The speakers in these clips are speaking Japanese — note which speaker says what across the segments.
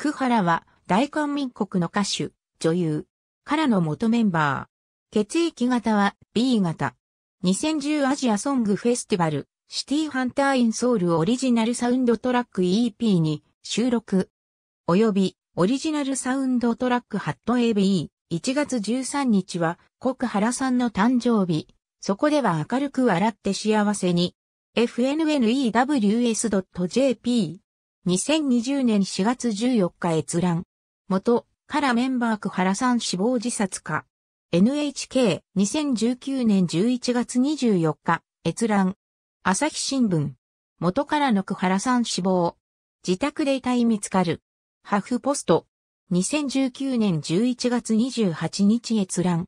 Speaker 1: クハラは大韓民国の歌手、女優、からの元メンバー。血液型は B 型。2010アジアソングフェスティバル、シティハンターインソウルオリジナルサウンドトラック EP に収録。および、オリジナルサウンドトラックハット AB。1月13日は、国原さんの誕生日。そこでは明るく笑って幸せに。fnnews.jp 2020年4月14日閲覧。元、からメンバー久原さん死亡自殺か。NHK、2019年11月24日、閲覧。朝日新聞。元からの久原さん死亡。自宅で遺体見つかる。ハフポスト。2019年11月28日閲覧。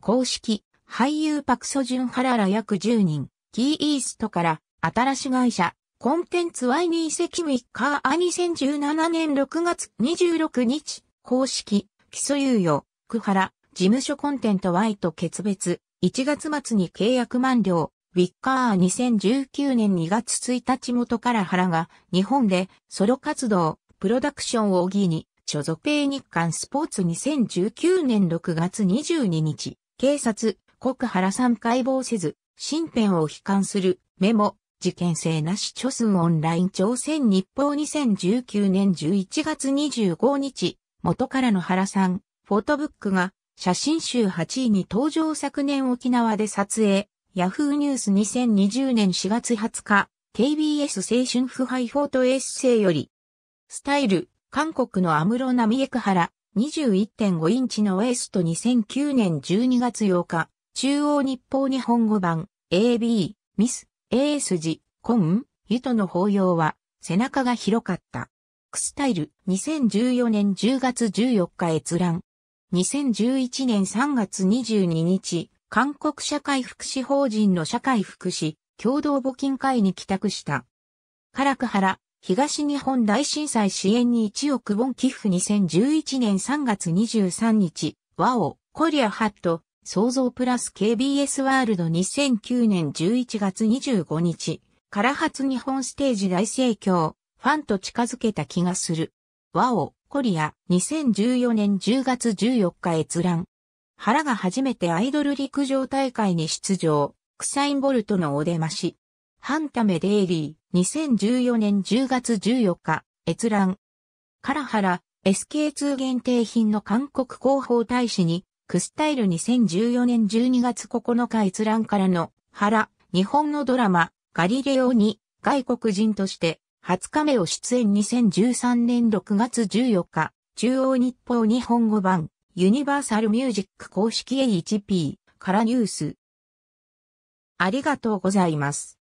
Speaker 1: 公式、俳優パクソジュンハララ約10人、キーイーストから、新し会社、コンテンツ Y に遺跡ウィッカーア2017年6月26日、公式、基礎猶予、久原、事務所コンテンツ Y と決別、1月末に契約満了、ウィッカー2019年2月1日元から原が、日本でソロ活動、プロダクションを議に、所属系日刊スポーツ2019年6月22日、警察、国原さん解剖せず、身辺を悲観するメモ、事件性なし著数オンライン朝鮮日報2019年11月25日、元からの原さん、フォトブックが写真集8位に登場昨年沖縄で撮影、ヤフーニュース2020年4月20日、KBS 青春腐敗フォートエッセイより、スタイル、韓国のアムロナミエクハラ、21.5インチのウエスト2009年12月8日、中央日報日本語版、AB、ミス、コ筋、ユ糸の抱擁は、背中が広かった。クスタイル、2014年10月14日閲覧。2011年3月22日、韓国社会福祉法人の社会福祉、共同募金会に帰宅した。唐ハ原、東日本大震災支援に1億本寄付2011年3月23日、和をコリアハット、創造プラス KBS ワールド2009年11月25日、から初日本ステージ大盛況、ファンと近づけた気がする。ワオ、コリア、2014年10月14日閲覧。原が初めてアイドル陸上大会に出場、クサインボルトのお出まし。ハンタメデイリー、2014年10月14日、閲覧。カラハラ、SK2 限定品の韓国広報大使に、クスタイル2014年12月9日閲覧からの原、日本のドラマ、ガリレオに外国人として20日目を出演2013年6月14日、中央日報日本語版、ユニバーサルミュージック公式 h p からニュース。ありがとうございます。